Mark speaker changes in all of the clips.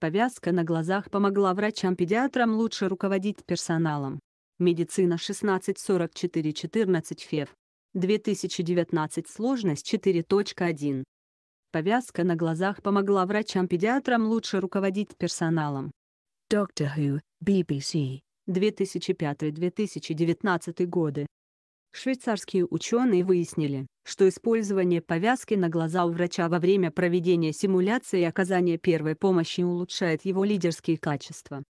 Speaker 1: Повязка на глазах помогла врачам-педиатрам лучше руководить персоналом. Медицина 16:44:14 14 ФЕВ. 2019 сложность 4.1. Повязка на глазах помогла врачам-педиатрам лучше руководить персоналом. Doctor Who, BBC. 2005-2019 годы. Швейцарские ученые выяснили, что использование повязки на глаза у врача во время проведения симуляции и оказания первой помощи улучшает его лидерские качества.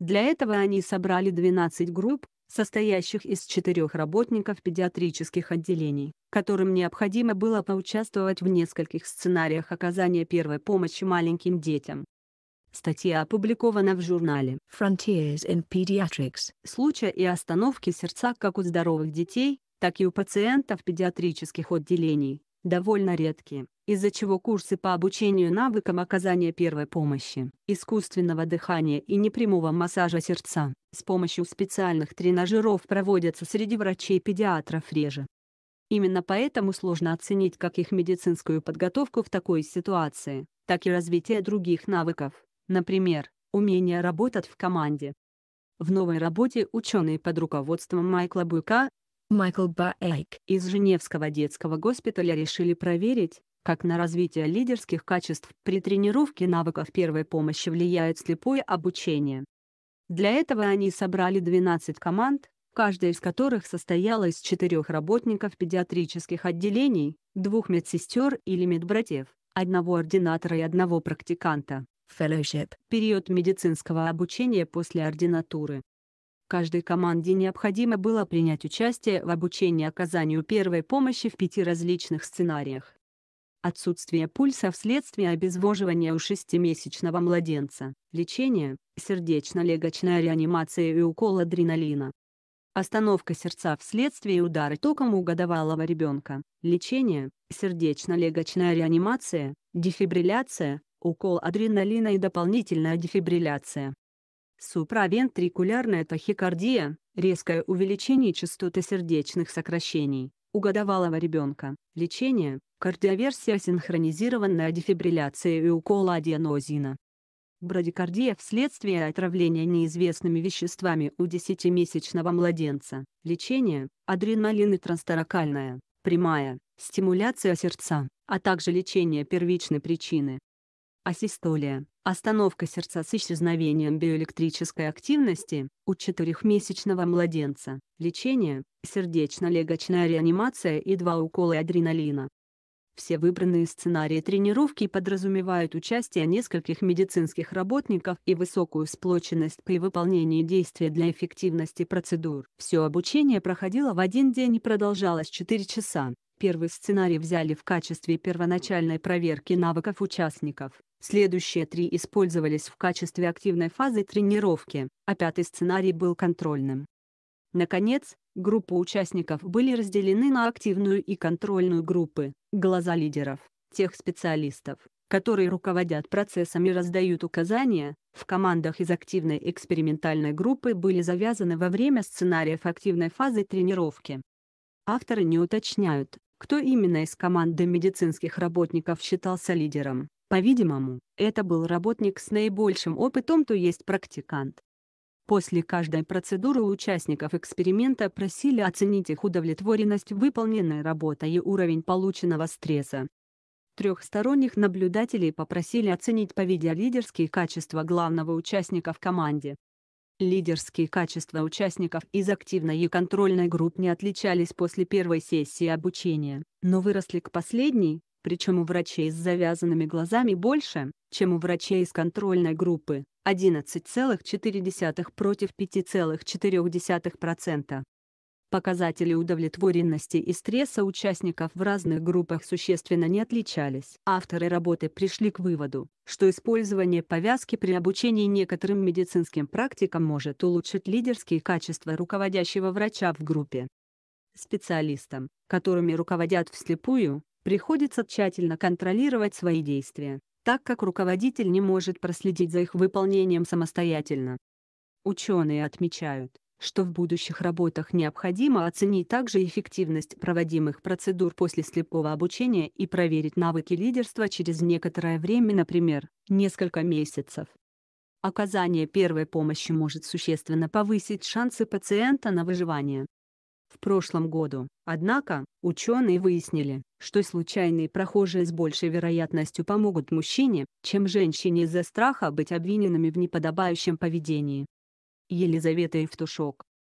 Speaker 1: Для этого они собрали 12 групп, состоящих из четырех работников педиатрических отделений, которым необходимо было поучаствовать в нескольких сценариях оказания первой помощи маленьким детям. Статья опубликована в журнале Frontiers in Pediatrics. Случай и остановки сердца как у здоровых детей, так и у пациентов педиатрических отделений, довольно редкие, из-за чего курсы по обучению навыкам оказания первой помощи, искусственного дыхания и непрямого массажа сердца с помощью специальных тренажеров проводятся среди врачей-педиатров реже. Именно поэтому сложно оценить как их медицинскую подготовку в такой ситуации, так и развитие других навыков, например, умение работать в команде. В новой работе ученые под руководством Майкла Буйка Майкл Баэйк из Женевского детского госпиталя решили проверить, как на развитие лидерских качеств при тренировке навыков первой помощи влияет слепое обучение. Для этого они собрали 12 команд, каждая из которых состояла из четырех работников педиатрических отделений, двух медсестер или медбратьев, одного ординатора и одного практиканта. Fellowship. Период медицинского обучения после ординатуры. Каждой команде необходимо было принять участие в обучении оказанию первой помощи в пяти различных сценариях. Отсутствие пульса вследствие обезвоживания у шестимесячного младенца, лечение, сердечно-легочная реанимация и укол адреналина. Остановка сердца вследствие удара током у годовалого ребенка, лечение, сердечно-легочная реанимация, дефибрилляция, укол адреналина и дополнительная дефибрилляция. Суправентрикулярная тахикардия – резкое увеличение частоты сердечных сокращений у годовалого ребенка. Лечение – кардиоверсия синхронизированная дефибрилляция и укол аденозина. Брадикардия вследствие отравления неизвестными веществами у 10-месячного младенца. Лечение – адреналин и трансторакальная, прямая, стимуляция сердца, а также лечение первичной причины асистолия – остановка сердца с исчезновением биоэлектрической активности у четырехмесячного младенца, лечение – сердечно-легочная реанимация и два укола адреналина. Все выбранные сценарии тренировки подразумевают участие нескольких медицинских работников и высокую сплоченность при выполнении действия для эффективности процедур. Все обучение проходило в один день и продолжалось 4 часа. Первый сценарий взяли в качестве первоначальной проверки навыков участников. Следующие три использовались в качестве активной фазы тренировки, а пятый сценарий был контрольным. Наконец, группы участников были разделены на активную и контрольную группы, глаза лидеров, тех специалистов, которые руководят процессом и раздают указания, в командах из активной экспериментальной группы были завязаны во время сценариев активной фазы тренировки. Авторы не уточняют, кто именно из команды медицинских работников считался лидером. По-видимому, это был работник с наибольшим опытом, то есть практикант. После каждой процедуры участников эксперимента просили оценить их удовлетворенность выполненной работой и уровень полученного стресса. Трехсторонних наблюдателей попросили оценить по видеолидерские качества главного участника в команде. Лидерские качества участников из активной и контрольной групп не отличались после первой сессии обучения, но выросли к последней, причем у врачей с завязанными глазами больше, чем у врачей из контрольной группы – 11,4 против 5,4%. Показатели удовлетворенности и стресса участников в разных группах существенно не отличались. Авторы работы пришли к выводу, что использование повязки при обучении некоторым медицинским практикам может улучшить лидерские качества руководящего врача в группе. Специалистам, которыми руководят вслепую, приходится тщательно контролировать свои действия, так как руководитель не может проследить за их выполнением самостоятельно. Ученые отмечают, что в будущих работах необходимо оценить также эффективность проводимых процедур после слепого обучения и проверить навыки лидерства через некоторое время, например, несколько месяцев. Оказание первой помощи может существенно повысить шансы пациента на выживание в прошлом году. Однако, ученые выяснили, что случайные прохожие с большей вероятностью помогут мужчине, чем женщине из-за страха быть обвиненными в неподобающем поведении. Елизавета Евтушок